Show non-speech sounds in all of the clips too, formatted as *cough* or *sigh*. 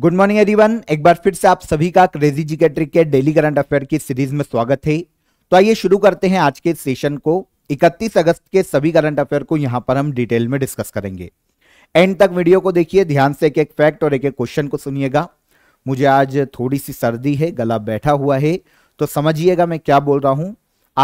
good morning everyone एक बार फिर से आप सभी का क्रेजी जी के ट्रिक के डेली करंट अफेयर की सीरीज में स्वागत है तो आइए शुरू करते हैं आज के सेशन को 31 अगस्त के सभी करंट अफेयर को यहाँ पर हम डिटेल में डिस्कस करेंगे एंड तक वीडियो को देखिए ध्यान से एक एक फैक्ट और एक एक क्वेश्चन को सुनिएगा मुझे आज थोड़ी सी सर्दी है गला बैठा हुआ है तो समझिएगा मैं क्या बोल रहा हूँ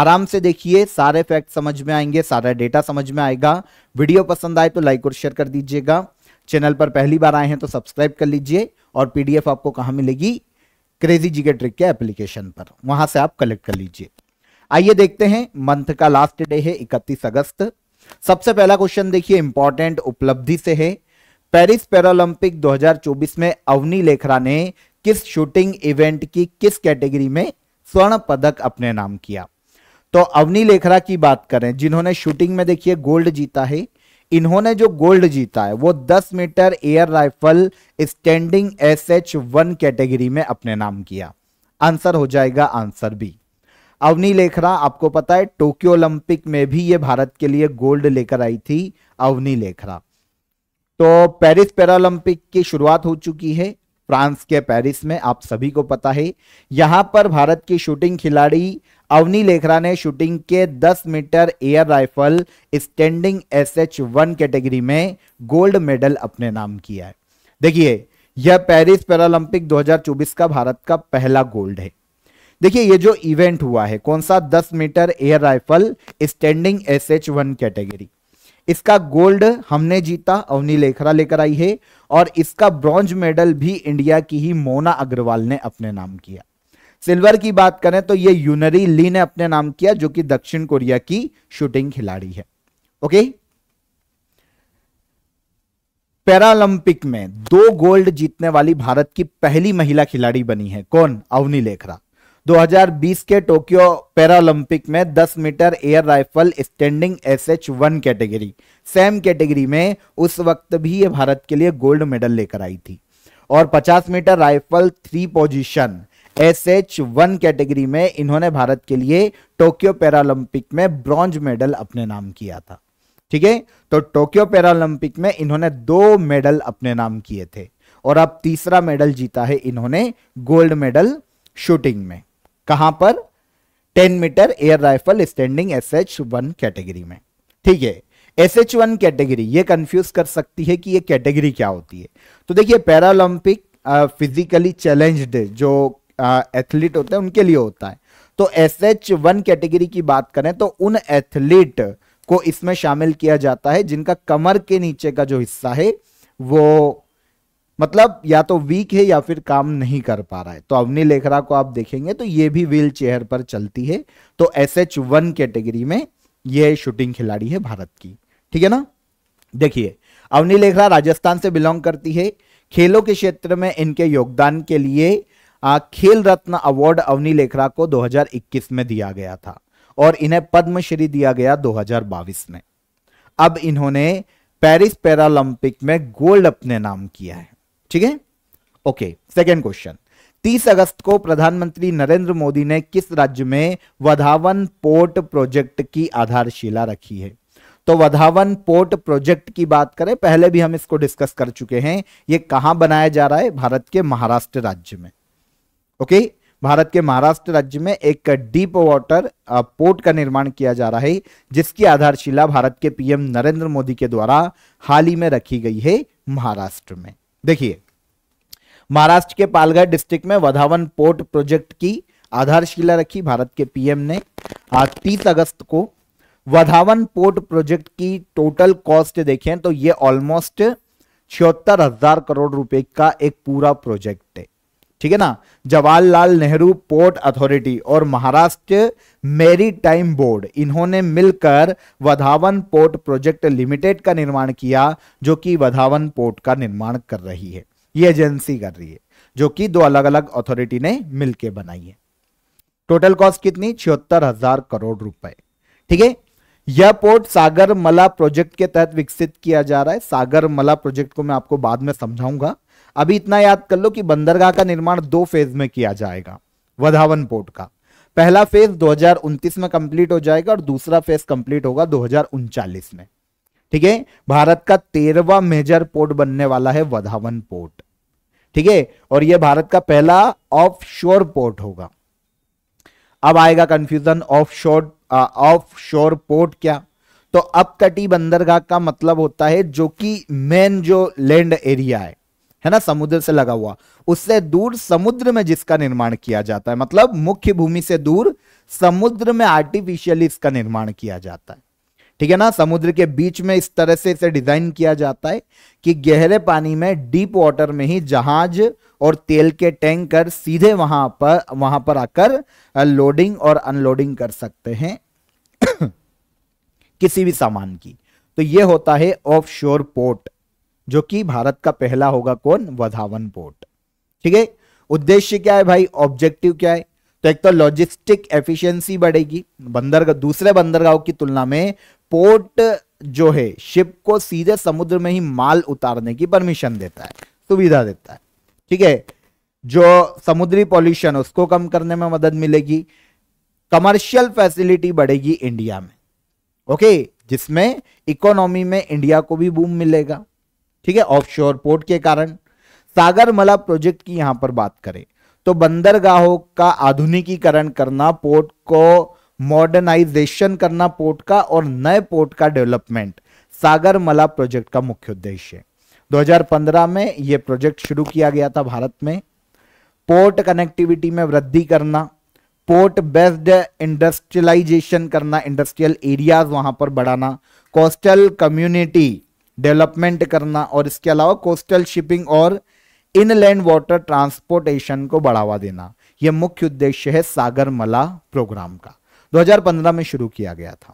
आराम से देखिए सारे फैक्ट समझ में आएंगे सारा डेटा समझ में आएगा वीडियो पसंद आए तो लाइक और शेयर कर दीजिएगा चैनल पर पहली बार आए हैं तो सब्सक्राइब कर लीजिए और पीडीएफ आपको कहाँ मिलेगी क्रेजी जी ट्रिक के एप्लीकेशन पर वहां से आप कलेक्ट कर लीजिए आइए देखते हैं मंथ का लास्ट डे है इकतीस अगस्त सबसे पहला क्वेश्चन देखिए इंपॉर्टेंट उपलब्धि से है पेरिस पैरालंपिक 2024 में अवनी लेखरा ने किस शूटिंग इवेंट की किस कैटेगरी में स्वर्ण पदक अपने नाम किया तो अवनी लेखरा की बात करें जिन्होंने शूटिंग में देखिए गोल्ड जीता है इन्होंने जो गोल्ड जीता है वो 10 metre air rifle standing S H one category में अपने नाम किया आंसर हो जाएगा आंसर बी अवनी लेखरा आपको पता है टोक्यो ओलंपिक में भी ये भारत के लिए गोल्ड लेकर आई थी अवनी लेखरा तो पेरिस पैरालंपिक की शुरुआत हो चुकी है फ्रांस के पेरिस में आप सभी को पता है यहां पर भारत की शूटिंग खिलाड़ी अवनी लेखरा ने शूटिंग के 10 metre air rifle standing S H one category में गोल्ड मेडल अपने नाम किया है देखिए यह पेरिस पैरालंपिक 2024 का भारत का पहला गोल्ड है देखिए ये जो इवेंट हुआ है कौन सा 10 metre air rifle standing S H one category इसका गोल्ड हमने जीता अवनी लेखरा लेकर आई है और इसका ब्रॉन्ज मेडल भी इंडिया की ही मोना अग्रवाल ने अपने नाम किया सिल्वर की बात करें तो ये यूनरी ली ने अपने नाम किया जो कि दक्षिण कोरिया की शूटिंग खिलाड़ी है ओके पैरालंपिक में दो गोल्ड जीतने वाली भारत की पहली महिला खिलाड़ी बनी है कौन अवनी लेखरा 2020 के टोक्यो पैरालंपिक में 10 metre air rifle standing S H one category same category में उस वक्त भी ये भारत के लिए गोल्ड मेडल लेकर आई थी और 50 metre rifle three position S H one category में इन्होंने भारत के लिए टोक्यो पैरालंपिक में ब्रॉन्ज मेडल अपने नाम किया था ठीक है तो टोक्यो पैरालंपिक में इन्होंने दो मेडल अपने नाम किए थे और अब तीसरा मेडल जीता है इन्होंने गोल्ड मेडल शूटिंग में कहां पर 10 metre air rifle standing S H one category में ठीक है एस एच वन कैटेगरी ये कंफ्यूज कर सकती है कि ये कैटेगरी क्या होती है तो देखिए पैरालंपिक फिजिकली चैलेंज्ड जो एथलीट होते हैं उनके लिए होता है तो एस एच वन कैटेगरी की बात करें तो उन एथलीट को इसमें शामिल किया जाता है जिनका कमर के नीचे का जो हिस्सा है वो मतलब या तो वीक है या फिर काम नहीं कर पा रहा है तो अवनि लेखरा को आप देखेंगे तो ये भी व्हील चेयर पर चलती है तो एस एच वन कैटेगरी में ये शूटिंग खिलाड़ी है भारत की ठीक है ना देखिए अवनि लेखरा राजस्थान से बिलोंग करती है खेलों के क्षेत्र में इनके योगदान के लिए खेल रत्न अवार्ड अवनी लेखरा को 2021 में दिया गया था और इन्हें पद्मश्री दिया गया 2022 में अब इन्होंने पेरिस पैरालंपिक में गोल्ड अपने नाम किया है ठीक है ओके सेकेंड क्वेश्चन 30 अगस्त को प्रधानमंत्री नरेंद्र मोदी ने किस राज्य में वधावन पोर्ट प्रोजेक्ट की आधारशिला रखी है तो वधावन पोर्ट प्रोजेक्ट की बात करें पहले भी हम इसको डिस्कस कर चुके हैं ये कहां बनाया जा रहा है भारत के महाराष्ट्र राज्य में ओके भारत के महाराष्ट्र राज्य में एक डीप वाटर पोर्ट का निर्माण किया जा रहा है जिसकी आधारशिला भारत के पीएम नरेंद्र मोदी के द्वारा हाल ही में रखी गई है महाराष्ट्र में देखिए महाराष्ट्र के पालघर डिस्ट्रिक्ट में वधावन पोर्ट प्रोजेक्ट की आधारशिला रखी भारत के पीएम ने तीस अगस्त को वधावन पोर्ट प्रोजेक्ट की टोटल कॉस्ट देखें तो ये ऑलमोस्ट छिहत्तर हजार करोड़ रुपए का एक पूरा प्रोजेक्ट है ठीक है ना जवाहरलाल नेहरू पोर्ट अथॉरिटी और महाराष्ट्र मेरी टाइम बोर्ड इन्होंने मिलकर वधावन पोर्ट प्रोजेक्ट लिमिटेड का निर्माण किया जो कि वधावन पोर्ट का निर्माण कर रही है ये एजेंसी कर रही है जो कि दो अलग अलग अथॉरिटी ने मिलकर बनाई है टोटल कॉस्ट कितनी छिहत्तर हजार करोड़ रुपए ठीक है यह पोर्ट सागरमला प्रोजेक्ट के तहत विकसित किया जा रहा है सागरमला प्रोजेक्ट को मैं आपको बाद में समझाऊंगा अभी इतना याद कर लो कि बंदरगाह का निर्माण दो फेज में किया जाएगा वधावन पोर्ट का पहला फेज दो में कंप्लीट हो जाएगा और दूसरा फेज कंप्लीट होगा दो में ठीक है भारत का तेरहवा मेजर पोर्ट बनने वाला है वधावन पोर्ट ठीक है और यह भारत का पहला ऑफ पोर्ट होगा अब आएगा confusion offshore offshore port क्या तो अपकटी बंदरगाह का मतलब होता है जो कि मेन जो लैंड एरिया है है ना समुद्र से लगा हुआ उससे दूर समुद्र में जिसका निर्माण किया जाता है मतलब मुख्य भूमि से दूर समुद्र में आर्टिफिशियली इसका निर्माण किया जाता है ठीक है ना समुद्र के बीच में इस तरह से इसे डिजाइन किया जाता है कि गहरे पानी में डीप वाटर में ही जहाज और तेल के टैंकर सीधे वहां पर वहां पर आकर लोडिंग और अनलोडिंग कर सकते हैं *coughs* किसी भी सामान की तो यह होता है ऑफशोर पोर्ट जो कि भारत का पहला होगा कौन वधावन पोर्ट ठीक है उद्देश्य क्या है भाई ऑब्जेक्टिव क्या है तो एक तो लॉजिस्टिक एफिशिएंसी बढ़ेगी बंदरगाह दूसरे बंदरगाहों की तुलना में पोर्ट जो है शिप को सीधे समुद्र में ही माल उतारने की परमिशन देता है सुविधा देता है ठीक है जो समुद्री पॉल्यूशन उसको कम करने में मदद मिलेगी कमर्शियल फैसिलिटी बढ़ेगी इंडिया में ओके जिसमें इकोनॉमी में इंडिया को भी बूम मिलेगा ठीक है ऑफशोर पोर्ट के कारण सागरमला प्रोजेक्ट की यहां पर बात करें तो बंदरगाहों का आधुनिकीकरण करना पोर्ट को मॉडर्नाइजेशन करना पोर्ट का और नए पोर्ट का डेवलपमेंट सागरमला प्रोजेक्ट का मुख्य उद्देश्य है 2015 में यह प्रोजेक्ट शुरू किया गया था भारत में पोर्ट कनेक्टिविटी में वृद्धि करना पोर्ट बेस्ड इंडस्ट्रियलाइजेशन करना इंडस्ट्रियल एरियाज वहां पर बढ़ाना कोस्टल कम्युनिटी डेवलपमेंट करना और इसके अलावा कोस्टल शिपिंग और इनलैंड वाटर ट्रांसपोर्टेशन को बढ़ावा देना यह मुख्य उद्देश्य है सागरमला प्रोग्राम का 2015 में शुरू किया गया था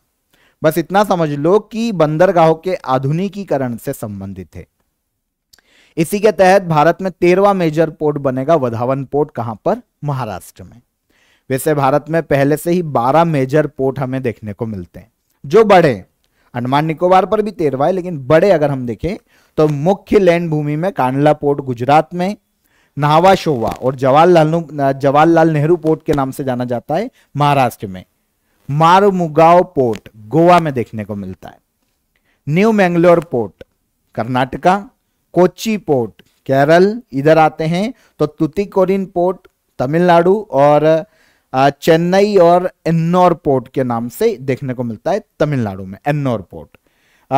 बस इतना समझ लो कि बंदरगाहों के आधुनिकीकरण से संबंधित है इसी के तहत भारत में तेरवा मेजर पोर्ट बनेगा वधावन पोर्ट कहां पर महाराष्ट्र में वैसे भारत में पहले से ही 12 मेजर पोर्ट हमें देखने को मिलते हैं जो बड़े अंडमान निकोबार पर भी तेरवा है लेकिन बड़े अगर हम देखें तो मुख्य लैंड भूमि में कांडला पोर्ट गुजरात में नहावा शोवा और जवाहरलाल जवाहरलाल नेहरू पोर्ट के नाम से जाना जाता है महाराष्ट्र में मारुमुगाव पोर्ट गोवा में देखने को मिलता है new Mangalore port Karnataka Kochi port Kerala इधर आते हैं तो तुतिकोरिन पोर्ट तमिलनाडु और चेन्नई और एन्नौर पोर्ट के नाम से देखने को मिलता है तमिलनाडु में एन्नौर पोर्ट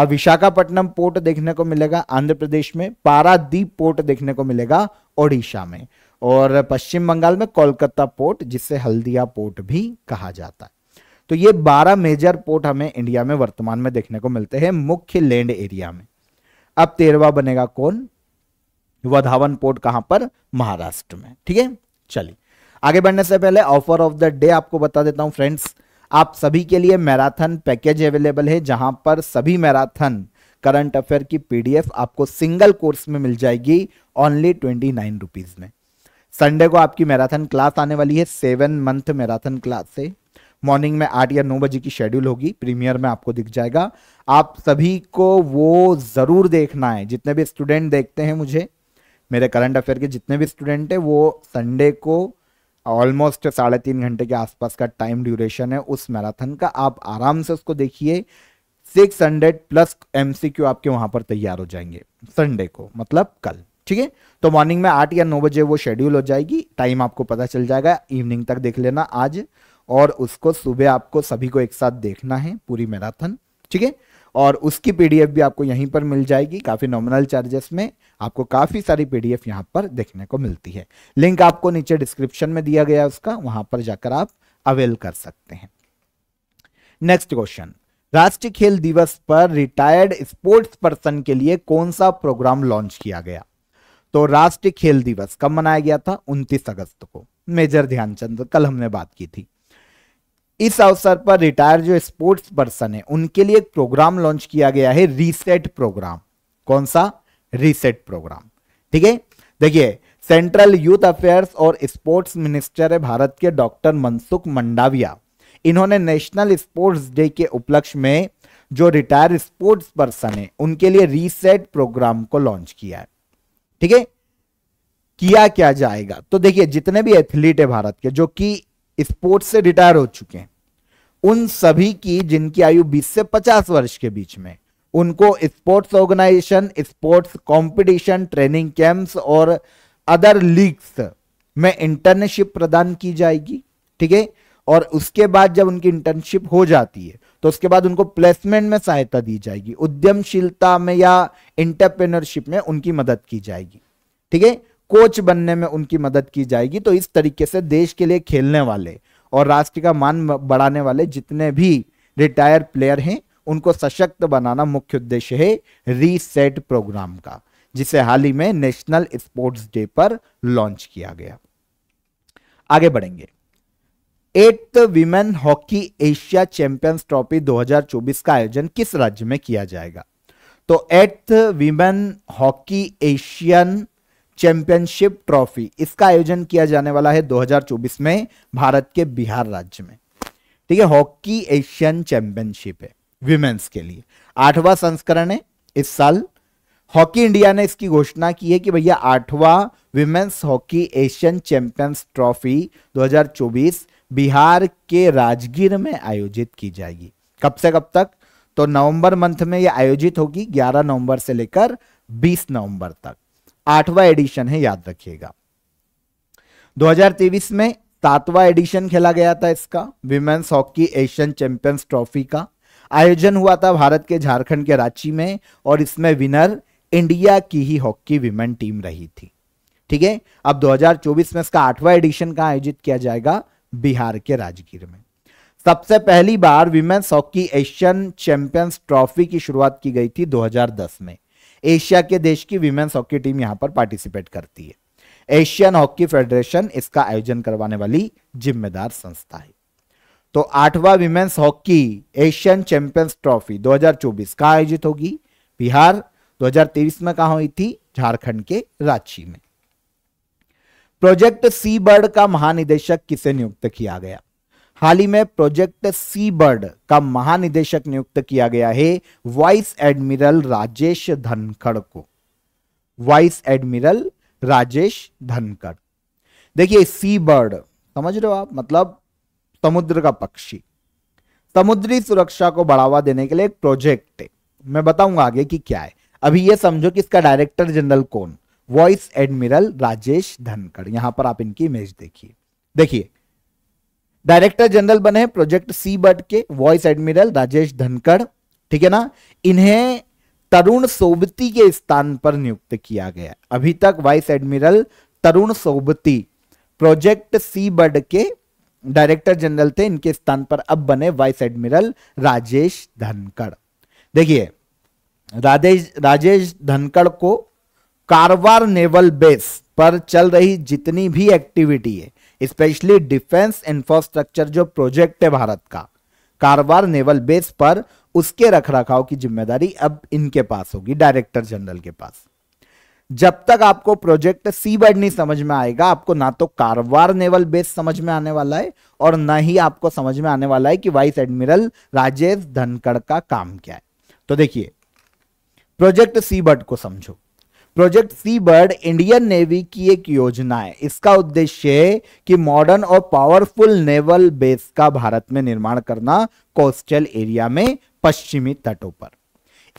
विशाखापट्टनम पोर्ट देखने को मिलेगा आंध्र प्रदेश में पारादीप पोर्ट देखने को मिलेगा ओडिशा में और पश्चिम बंगाल में कोलकाता पोर्ट जिसे हल्दिया पोर्ट भी कहा जाता है तो ये 12 मेजर पोर्ट हमें इंडिया में वर्तमान में देखने को मिलते हैं मुख्य लैंड एरिया में अब तेरवा बनेगा कौन वधावन पोर्ट कहां पर महाराष्ट्र में ठीक है चलिए आगे बढ़ने से पहले ऑफर ऑफ द डे आपको बता देता हूँ फ्रेंड्स आप सभी के लिए मैराथन पैकेज अवेलेबल है जहां पर सभी मैराथन करंट अफेयर की पीडीएफ आपको सिंगल कोर्स में मिल जाएगी ओनली ट्वेंटी नाइन रुपीज में संडे को आपकी मैराथन क्लास आने वाली है सेवन मंथ मैराथन क्लास से मॉर्निंग में आठ या नौ बजे की शेड्यूल होगी प्रीमियर में आपको दिख जाएगा आप सभी को वो ज़रूर देखना है जितने भी स्टूडेंट देखते हैं मुझे मेरे करंट अफेयर के जितने भी स्टूडेंट हैं वो संडे को ऑलमोस्ट साढ़े तीन घंटे के आसपास का टाइम ड्यूरेशन है उस मैराथन का आप आराम से उसको देखिए सिक्स हंड्रेड प्लस एम आपके वहां पर तैयार हो जाएंगे संडे को मतलब कल ठीक है तो मॉर्निंग में आठ या नौ बजे वो शेड्यूल हो जाएगी टाइम आपको पता चल जाएगा इवनिंग तक देख लेना आज और उसको सुबह आपको सभी को एक साथ देखना है पूरी मैराथन ठीक है और उसकी पीडीएफ भी आपको यहीं पर मिल जाएगी काफ़ी नॉमिनल चार्जेस में आपको काफ़ी सारी पीडीएफ यहाँ पर देखने को मिलती है लिंक आपको नीचे डिस्क्रिप्शन में दिया गया उसका वहाँ पर जाकर आप अवेल कर सकते हैं नेक्स्ट क्वेश्चन राष्ट्रीय खेल दिवस पर रिटायर्ड स्पोर्ट्स पर्सन के लिए कौन सा प्रोग्राम लॉन्च किया गया तो राष्ट्रीय खेल दिवस कब मनाया गया था 29 अगस्त को मेजर ध्यानचंद कल हमने बात की थी इस अवसर पर रिटायर जो स्पोर्ट्स पर्सन है उनके लिए एक प्रोग्राम लॉन्च किया गया है रीसेट प्रोग्राम कौन सा रीसेट प्रोग्राम ठीक है देखिए सेंट्रल यूथ अफेयर्स और स्पोर्ट्स मिनिस्टर है भारत के डॉक्टर मनसुख मंडाविया इन्होंने नेशनल स्पोर्ट्स डे के उपलक्ष्य में जो रिटायर स्पोर्ट्स पर्सन है उनके लिए रीसेट प्रोग्राम को लॉन्च किया है ठीक है किया क्या जाएगा तो देखिए जितने भी एथलीट है भारत के जो कि स्पोर्ट्स से रिटायर हो चुके हैं उन सभी की जिनकी आयु 20 से 50 वर्ष के बीच में उनको sports organisation sports competition training camps और अदर लीग्स में इंटर्नशिप प्रदान की जाएगी ठीक है और उसके बाद जब उनकी इंटर्नशिप हो जाती है तो उसके बाद उनको प्लेसमेंट में सहायता दी जाएगी उद्यमशीलता में या इंटरप्रेनरशिप में उनकी मदद की जाएगी ठीक है कोच बनने में उनकी मदद की जाएगी तो इस तरीके से देश के लिए खेलने वाले और राष्ट्र का मान बढ़ाने वाले जितने भी रिटायर प्लेयर हैं उनको सशक्त बनाना मुख्य उद्देश्य है रीसेट प्रोग्राम का जिसे हाल ही में नेशनल स्पोर्ट्स डे पर लॉन्च किया गया आगे बढ़ेंगे eight women hockey Asia champions trophy 2024 का आयोजन किस राज्य में किया जाएगा तो eight women hockey Asian championship trophy इसका आयोजन किया जाने वाला है 2024 में भारत के बिहार राज्य में ठीक है हॉकी एशियन चैंपियनशिप है विमेन्स के लिए आठवां संस्करण है इस साल हॉकी इंडिया ने इसकी घोषणा की है कि भैया आठवां women's hockey Asian champions trophy 2024 Bihar के राजगीर में आयोजित की जाएगी कब से कब तक तो नवंबर मंथ में यह आयोजित होगी 11 नवंबर से लेकर 20 नवंबर तक आठवां एडिशन है याद रखिएगा 2023 में सातवां एडिशन खेला गया था इसका women's hockey Asian champions trophy का आयोजन हुआ था भारत के झारखंड के रांची में और इसमें विनर इंडिया की ही हॉकी विमेन टीम रही थी ठीक है अब 2024 में इसका आठवां एडिशन का आयोजित किया जाएगा बिहार के राजगीर में सबसे पहली बार women's hockey Asian champions trophy की शुरुआत की गई थी 2010 में एशिया के देश की विमेन्स हॉकी टीम यहां पर पार्टिसिपेट करती है एशियन हॉकी फेडरेशन इसका आयोजन करवाने वाली जिम्मेदार संस्था है तो आठवां women's hockey Asian champions trophy 2024 कहाँ आयोजित होगी बिहार 2023 में कहा हुई थी झारखंड के रांची में प्रोजेक्ट सी बर्ड का महानिदेशक किसे नियुक्त किया गया हाल ही में प्रोजेक्ट सी बर्ड का महानिदेशक नियुक्त किया गया है वाइस एडमिरल राजेश धनखड़ को वाइस एडमिरल राजेश धनखड़ देखिए सी बर्ड समझ रहे हो आप मतलब समुद्र का पक्षी समुद्री सुरक्षा को बढ़ावा देने के लिए एक प्रोजेक्ट है मैं बताऊंगा आगे कि क्या है अभी ये समझो कि इसका डायरेक्टर जनरल कौन वॉइस एडमिरल राजेश धनखड़ यहां पर आप इनकी इमेज देखिए देखिए डायरेक्टर जनरल बने प्रोजेक्ट सी बट के वॉइस एडमिरल राजेश धनखड़ ठीक है ना इन्हें तरुण सोबती के स्थान पर नियुक्त किया गया अभी तक vice admiral Tarun Sobti project sea bird के डायरेक्टर जनरल थे इनके स्थान पर अब बने वाइस एडमिरल राजेश धनखड़ देखिए राजेश राजेश धनखड़ को कारवार नेवल बेस पर चल रही जितनी भी एक्टिविटी है स्पेशली डिफेंस इंफ्रास्ट्रक्चर जो प्रोजेक्ट है भारत का कारवार नेवल बेस पर उसके रखरखाव की जिम्मेदारी अब इनके पास होगी डायरेक्टर जनरल के पास जब तक आपको प्रोजेक्ट सी बर्ड नहीं समझ में आएगा आपको ना तो कारवार नेवल बेस समझ में आने वाला है और ना ही आपको समझ में आने वाला है कि वाइस एडमिरल राजेश धनखड़ का काम क्या है तो देखिए प्रोजेक्ट सी बर्ड को समझो project sea bird Indian navy की एक योजना है इसका उद्देश्य है कि मॉडर्न और पावरफुल नेवल बेस का भारत में निर्माण करना कोस्टल एरिया में पश्चिमी तटों पर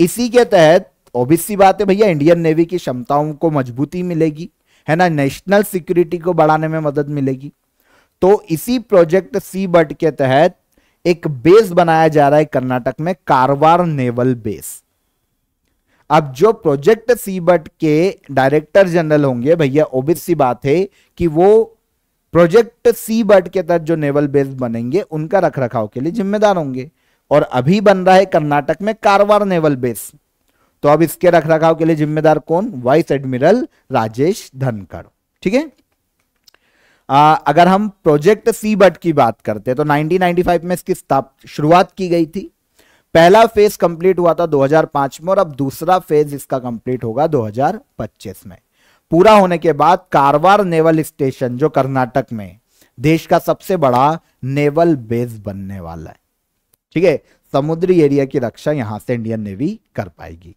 इसी के तहत ओबीसी बात है भैया इंडियन नेवी की क्षमताओं को मजबूती मिलेगी है ना नेशनल सिक्योरिटी को बढ़ाने में मदद मिलेगी तो इसी प्रोजेक्ट सी बर्ड के तहत एक बेस बनाया जा रहा है कर्नाटक में कारवार नेवल बेस अब जो प्रोजेक्ट सीबट के डायरेक्टर जनरल होंगे भैया ओबीसी सी बात है कि वो प्रोजेक्ट सीबट के तहत जो नेवल बेस बनेंगे उनका रख रखाव के लिए जिम्मेदार होंगे और अभी बन रहा है कर्नाटक में कारवार नेवल बेस तो अब इसके रख रखाव के लिए जिम्मेदार कौन वाइस एडमिरल राजेश धनखड़ ठीक है अगर हम प्रोजेक्ट सीबट की बात करते हैं तो 1995 में इसकी शुरुआत की गई थी पहला फेज कंप्लीट हुआ था 2005 में और अब दूसरा फेज इसका कंप्लीट होगा 2025 में पूरा होने के बाद कारवार नेवल स्टेशन जो कर्नाटक में देश का सबसे बड़ा नेवल बेस बनने वाला है ठीक है समुद्री एरिया की रक्षा यहां से इंडियन नेवी कर पाएगी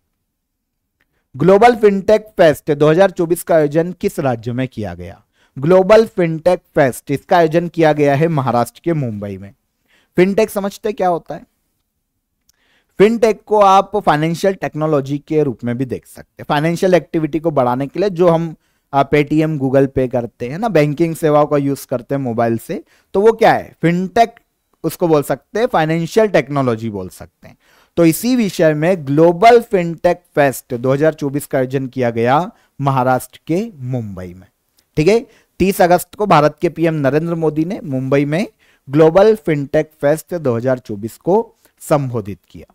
ग्लोबल फिनटेक फेस्ट 2024 का आयोजन किस राज्य में किया गया ग्लोबल फिनटेक फेस्ट इसका आयोजन किया गया है महाराष्ट्र के मुंबई में फिनटेक समझते क्या होता है फिनटेक को आप फाइनेंशियल टेक्नोलॉजी के रूप में भी देख सकते हैं फाइनेंशियल एक्टिविटी को बढ़ाने के लिए जो हम पेटीएम गूगल पे करते हैं ना बैंकिंग सेवाओं का यूज करते हैं मोबाइल से तो वो क्या है फिनटेक उसको बोल सकते हैं फाइनेंशियल टेक्नोलॉजी बोल सकते हैं तो इसी विषय में ग्लोबल फिनटेक फेस्ट 2024 का आयोजन किया गया महाराष्ट्र के मुंबई में ठीक है 30 अगस्त को भारत के पीएम नरेंद्र मोदी ने मुंबई में ग्लोबल फिनटेक फेस्ट 2024 को संबोधित किया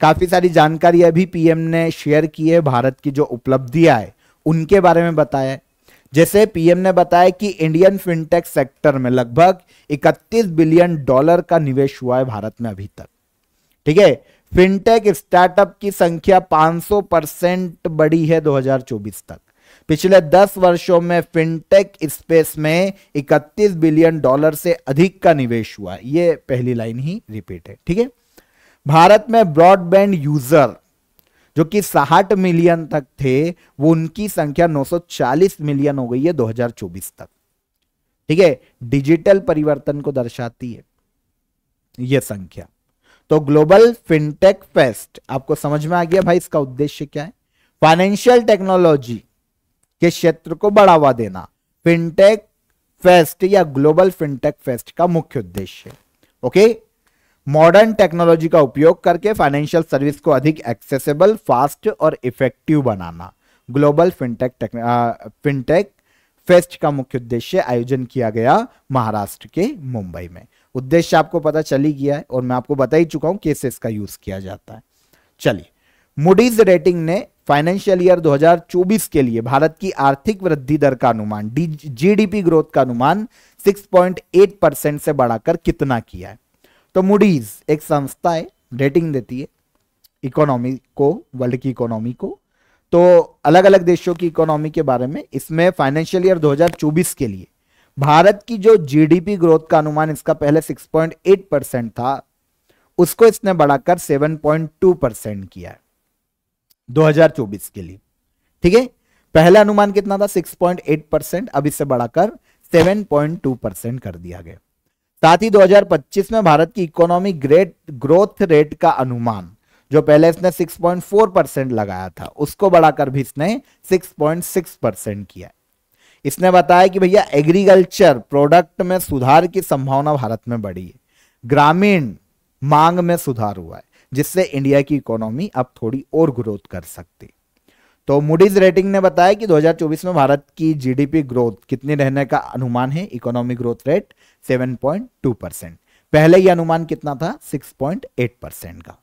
काफी सारी जानकारियां अभी पीएम ने शेयर की है भारत की जो उपलब्धियां है उनके बारे में बताया जैसे पीएम ने बताया कि इंडियन फिनटेक सेक्टर में लगभग 31 बिलियन डॉलर का निवेश हुआ है भारत में अभी तक ठीक है फिनटेक स्टार्टअप की संख्या 500 परसेंट बढ़ी है 2024 तक पिछले 10 वर्षों में फिनटेक स्पेस में 31 बिलियन डॉलर से अधिक का निवेश हुआ है ये पहली लाइन ही रिपीट है ठीक है भारत में ब्रॉडबैंड यूजर जो कि साठ मिलियन तक थे वो उनकी संख्या 940 मिलियन हो गई है 2024 तक ठीक है डिजिटल परिवर्तन को दर्शाती है यह संख्या तो ग्लोबल फिनटेक फेस्ट आपको समझ में आ गया भाई इसका उद्देश्य क्या है फाइनेंशियल टेक्नोलॉजी के क्षेत्र को बढ़ावा देना फिनटेक फेस्ट या ग्लोबल फिनटेक फेस्ट का मुख्य उद्देश्य ओके मॉडर्न टेक्नोलॉजी का उपयोग करके फाइनेंशियल सर्विस को अधिक एक्सेसिबल फास्ट और इफेक्टिव बनाना ग्लोबल फिनटेक फिनटेक फेस्ट का मुख्य उद्देश्य आयोजन किया गया महाराष्ट्र के मुंबई में उद्देश्य आपको पता चली गया है और मैं आपको बता ही चुका हूं कैसे इसका यूज किया जाता है चलिए मुडीज रेटिंग ने फाइनेंशियल ईयर 2024 के लिए भारत की आर्थिक वृद्धि दर का अनुमान जीडीपी ग्रोथ का अनुमान 6.8 परसेंट से बढ़ाकर कितना किया है तो मूडीज एक संस्था है रेटिंग देती है इकोनॉमी को वर्ल्ड की इकोनॉमी को तो अलग अलग देशों की इकोनॉमी के बारे में इसमें फाइनेंशियल ईयर 2024 के लिए भारत की जो जीडीपी ग्रोथ का अनुमान इसका पहले 6.8 परसेंट था उसको इसने बढ़ाकर 7.2 परसेंट किया है 2024 के लिए ठीक है पहला अनुमान कितना था 6.8 परसेंट अब इसे बढ़ाकर 7.2 परसेंट कर दिया गया साथ ही 2025 में भारत की इकोनॉमी ग्रेट ग्रोथ रेट का अनुमान जो पहले इसने 6.4 परसेंट लगाया था उसको बढ़ाकर भी इसने 6.6 परसेंट किया इसने बताया कि भैया एग्रीकल्चर प्रोडक्ट में सुधार की संभावना भारत में बढ़ी है ग्रामीण मांग में सुधार हुआ है जिससे इंडिया की इकोनॉमी अब थोड़ी और ग्रोथ कर सकती तो मूडीज रेटिंग ने बताया कि 2024 में भारत की जीडीपी ग्रोथ कितनी रहने का अनुमान है इकोनॉमिक ग्रोथ रेट 7.2 परसेंट पहले यह अनुमान कितना था 6.8 परसेंट का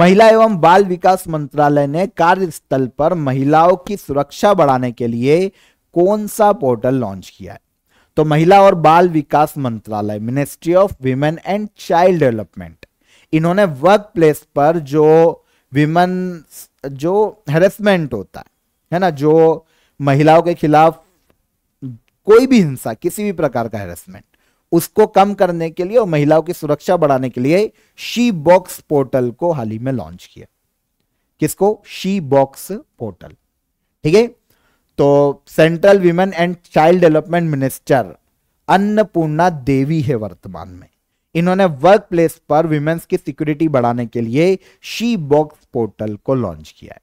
महिला एवं बाल विकास मंत्रालय ने कार्यस्थल पर महिलाओं की सुरक्षा बढ़ाने के लिए कौन सा पोर्टल लॉन्च किया है तो महिला और बाल विकास मंत्रालय ministry of women and child development इन्होंने वर्क प्लेस पर जो विमेन जो हेरेसमेंट होता है है ना जो महिलाओं के खिलाफ कोई भी हिंसा किसी भी प्रकार का हेरेसमेंट उसको कम करने के लिए और महिलाओं की सुरक्षा बढ़ाने के लिए शी बॉक्स पोर्टल को हाल ही में लॉन्च किया किसको शी बॉक्स पोर्टल ठीक है तो central women and child development minister Annapurna Devi है वर्तमान में इन्होंने वर्क प्लेस पर वुमेन्स की सिक्योरिटी बढ़ाने के लिए शी बॉक्स पोर्टल को लॉन्च किया है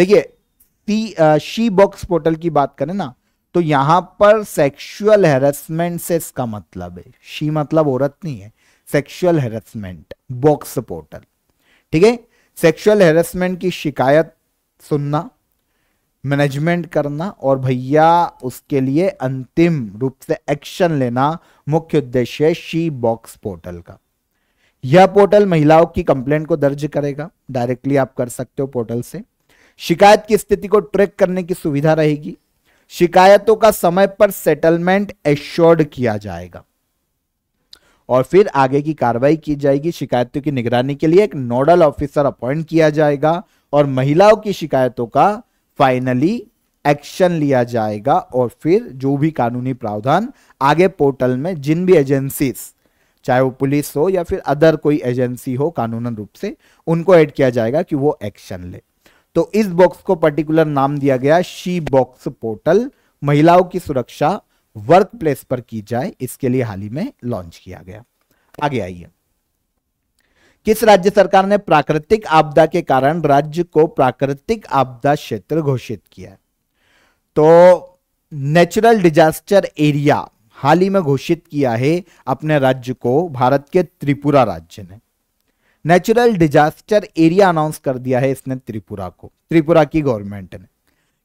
देखिए शी बॉक्स पोर्टल की बात करें ना तो यहां पर सेक्सुअल हेरसमेंट से इसका मतलब है शी मतलब औरत नहीं है सेक्सुअल हेरसमेंट बॉक्स पोर्टल ठीक है सेक्सुअल हेरसमेंट की शिकायत सुनना मैनेजमेंट करना और भैया उसके लिए अंतिम रूप से एक्शन लेना मुख्य उद्देश्य है शी बॉक्स पोर्टल का यह पोर्टल महिलाओं की कंप्लेंट को दर्ज करेगा डायरेक्टली आप कर सकते हो पोर्टल से शिकायत की स्थिति को ट्रैक करने की सुविधा रहेगी शिकायतों का समय पर सेटलमेंट एश्योर्ड किया जाएगा और फिर आगे की कार्रवाई की जाएगी शिकायतों की निगरानी के लिए एक नोडल ऑफिसर अपॉइंट किया जाएगा और महिलाओं की शिकायतों का फाइनली एक्शन लिया जाएगा और फिर जो भी कानूनी प्रावधान आगे पोर्टल में जिन भी एजेंसी चाहे वो पुलिस हो या फिर अदर कोई एजेंसी हो कानूनन रूप से उनको ऐड किया जाएगा कि वो एक्शन ले तो इस बॉक्स को पर्टिकुलर नाम दिया गया शी बॉक्स पोर्टल महिलाओं की सुरक्षा वर्क प्लेस पर की जाए इसके लिए हाल ही में लॉन्च किया गया आगे आइए किस राज्य सरकार ने प्राकृतिक आपदा के कारण राज्य को प्राकृतिक आपदा क्षेत्र घोषित किया तो नेचुरल डिजास्टर एरिया हाल ही में घोषित किया है अपने राज्य को भारत के त्रिपुरा राज्य ने नेचुरल डिजास्टर एरिया अनाउंस कर दिया है इसने त्रिपुरा को त्रिपुरा की गवर्नमेंट ने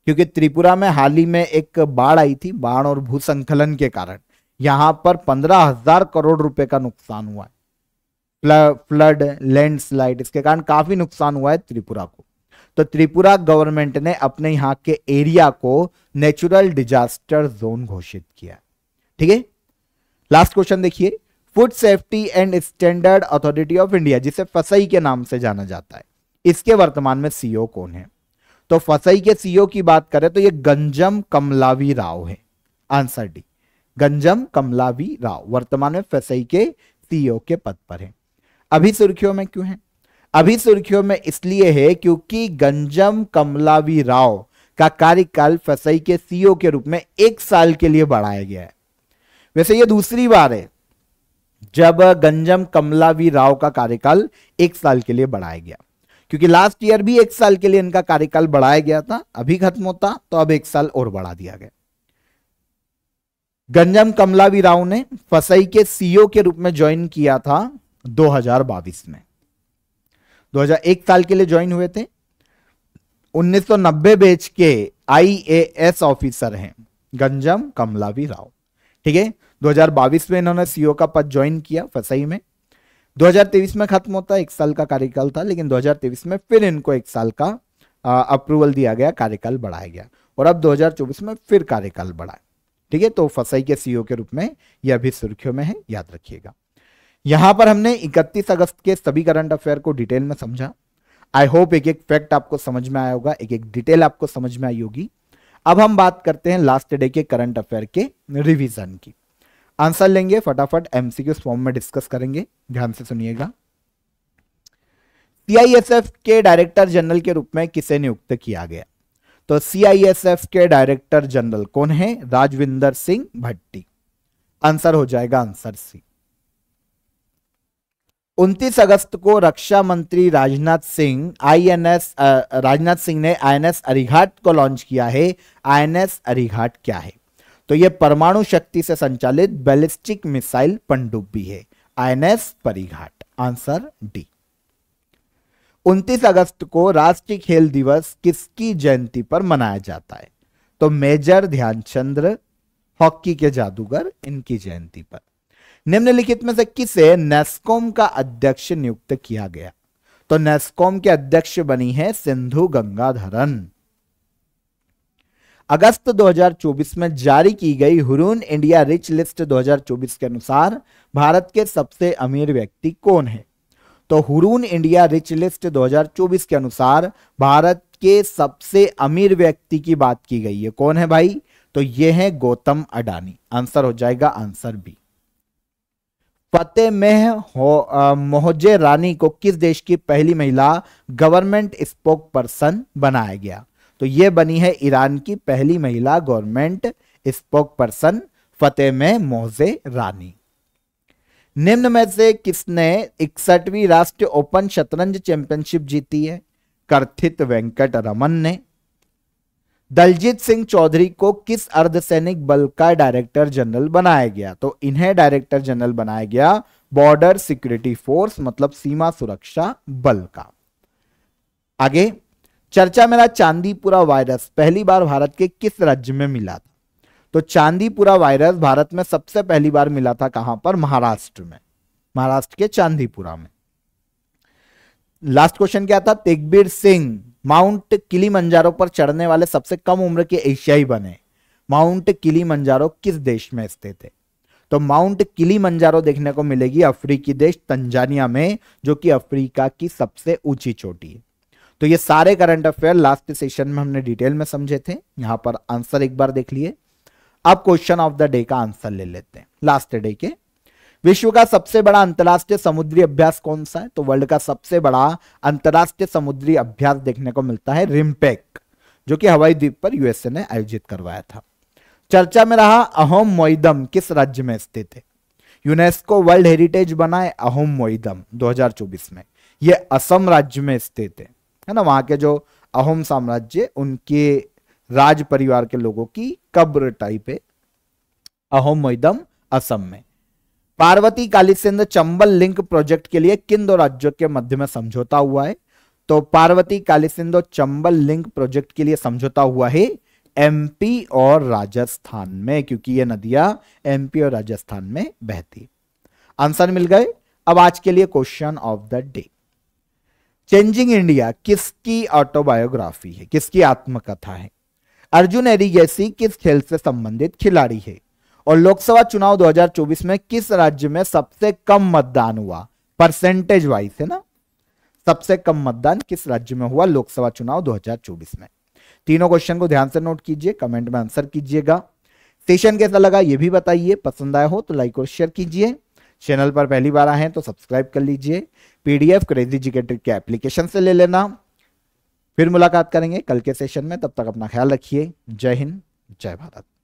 क्योंकि त्रिपुरा में हाल ही में एक बाढ़ आई थी बाढ़ और भूसंकलन के कारण यहां पर पंद्रह हजार करोड़ रुपए का नुकसान हुआ है फ्लड लैंडस्लाइड इसके कारण काफी नुकसान हुआ है त्रिपुरा को तो त्रिपुरा गवर्नमेंट ने अपने यहां के एरिया को नेचुरल डिजास्टर जोन घोषित किया ठीक है लास्ट क्वेश्चन देखिए food safety and standard authority of India जिसे फसई के नाम से जाना जाता है इसके वर्तमान में सीओ कौन है तो फसई के सीओ की बात करें तो ये गंजम कमलावी राव है आंसर डी गंजम कमलावी राव वर्तमान में फसई के सीओ के पद पर है अभी सुर्खियों में क्यों है अभी सुर्खियों में इसलिए है क्योंकि गंजम कमलावी राव का कार्यकाल फसई के सीओ के रूप में एक साल के लिए बढ़ाया गया है वैसे यह दूसरी बार है जब गंजम कमलावी राव का कार्यकाल एक साल के लिए बढ़ाया गया क्योंकि लास्ट ईयर भी एक साल के लिए इनका कार्यकाल बढ़ाया गया था अभी खत्म होता तो अब एक साल और बढ़ा दिया गया गंजम कमलावी राव ने फसई के सीओ के रूप में ज्वाइन किया था 2022 में 2001 साल के लिए ज्वाइन हुए थे 1990 बैच के आईएएस ऑफिसर हैं गंजम कमलावी राव ठीक है 2022 में इन्होंने सीओ का पद ज्वाइन किया फसई में 2023 में खत्म होता एक साल का कार्यकाल था लेकिन 2023 में फिर इनको एक साल का अप्रूवल दिया गया कार्यकाल बढ़ाया गया और अब 2024 में फिर कार्यकाल बढ़ा ठीक है तो फसई के सीईओ के रूप में यह भी सुर्खियों में है याद रखिएगा यहां पर हमने 31 अगस्त के सभी करंट अफेयर को डिटेल में समझा आई होप एक एक फैक्ट आपको समझ में आया होगा एक एक डिटेल आपको समझ में आई होगी अब हम बात करते हैं लास्ट डे के करंट अफेयर के रिवीजन की आंसर लेंगे फटाफट एमसीक्यूज फॉर्म में डिस्कस करेंगे ध्यान से सुनिएगा सीआईएसएफ के डायरेक्टर जनरल के रूप में किसे नियुक्त किया गया तो सीआईएसएफ के डायरेक्टर जनरल कौन है राजविंदर सिंह भट्टी आंसर हो जाएगा आंसर सी 29 अगस्त को रक्षा मंत्री राजनाथ सिंह आईएनएस राजनाथ सिंह ने आईएनएस अरिघाट को लॉन्च किया है आईएनएस अरिघाट क्या है तो यह परमाणु शक्ति से संचालित बैलिस्टिक मिसाइल पनडुब्बी है आईएनएस परिघाट आंसर डी 29 अगस्त को राष्ट्रीय खेल दिवस किसकी जयंती पर मनाया जाता है तो मेजर ध्यानचंद्र हॉकी के जादूगर इनकी जयंती पर निम्नलिखित में से किसे नेस्कॉम का अध्यक्ष नियुक्त किया गया तो नेस्कॉम के अध्यक्ष बनी है सिंधु गंगाधरन अगस्त 2024 में जारी की गई हुरून इंडिया रिच लिस्ट 2024 के अनुसार भारत के सबसे अमीर व्यक्ति कौन है तो हुरून इंडिया रिच लिस्ट 2024 के अनुसार भारत के सबसे अमीर व्यक्ति की बात की गई है कौन है भाई तो ये है गौतम अडानी आंसर हो जाएगा आंसर बी फतेह मोहजे रानी को किस देश की पहली महिला गवर्नमेंट स्पोक पर्सन बनाया गया तो ये बनी है ईरान की पहली महिला गवर्नमेंट स्पोक पर्सन फतेह में मोहजे रानी निम्न में से किसने इकसठवीं राष्ट्रीय ओपन शतरंज चैंपियनशिप जीती है कर्थित वेंकट रमन ने दलजीत सिंह चौधरी को किस अर्धसैनिक बल का डायरेक्टर जनरल बनाया गया तो इन्हें डायरेक्टर जनरल बनाया गया बॉर्डर सिक्योरिटी फोर्स मतलब सीमा सुरक्षा बल का आगे चर्चा मेरा चांदीपुरा वायरस पहली बार भारत के किस राज्य में मिला था तो चांदीपुरा वायरस भारत में सबसे पहली बार मिला था कहां पर महाराष्ट्र में महाराष्ट्र के चांदीपुरा में लास्ट क्वेश्चन क्या था तेगबीर सिंह माउंट किली मंजारो पर चढ़ने वाले सबसे कम उम्र के एशियाई बने माउंट किली मंजारो किस देश में स्थित है तो माउंट किली मंजारो देखने को मिलेगी अफ्रीकी देश तंजानिया में जो कि अफ्रीका की सबसे ऊंची चोटी है तो ये सारे करंट अफेयर लास्ट सेशन में हमने डिटेल में समझे थे यहां पर आंसर एक बार देख लिए अब क्वेश्चन ऑफ द डे का आंसर ले लेते हैं लास्ट डे के विश्व का सबसे बड़ा अंतर्राष्ट्रीय समुद्री अभ्यास कौन सा है तो वर्ल्ड का सबसे बड़ा अंतर्राष्ट्रीय समुद्री अभ्यास देखने को मिलता है रिमपेक जो कि हवाई द्वीप पर यूएसए ने आयोजित करवाया था चर्चा में रहा अहोम मोइदम किस राज्य में स्थित है यूनेस्को वर्ल्ड हेरिटेज बना है अहोम मोइदम 2024 में ये असम राज्य में स्थित है है ना वहां के जो अहोम साम्राज्य उनके राज परिवार के लोगों की कब्र टाइप है अहोम मोइदम असम में पार्वती सिंध चंबल लिंक प्रोजेक्ट के लिए किन दो राज्यों के मध्य में समझौता हुआ है तो पार्वती काली सिंध चंबल लिंक प्रोजेक्ट के लिए समझौता हुआ है एमपी और राजस्थान में क्योंकि ये नदियां एमपी और राजस्थान में बहती आंसर मिल गए अब आज के लिए question of the day changing India किसकी ऑटोबायोग्राफी है किसकी आत्मकथा है अर्जुन एरिगेसी किस खेल से संबंधित खिलाड़ी है और लोकसभा चुनाव 2024 में किस राज्य में सबसे कम मतदान हुआ परसेंटेज वाइज है ना सबसे कम मतदान किस राज्य में हुआ लोकसभा चुनाव 2024 में तीनों क्वेश्चन को ध्यान से नोट कीजिए कमेंट में आंसर कीजिएगा सेशन कैसा लगा यह भी बताइए पसंद आया हो तो लाइक और शेयर कीजिए चैनल पर पहली बार आए हैं तो सब्सक्राइब कर लीजिए पीडीएफ क्रेजी जिकेटेड के एप्लीकेशन से ले लेना फिर मुलाकात करेंगे कल के सेशन में तब तक अपना ख्याल रखिए जय हिंद जय भारत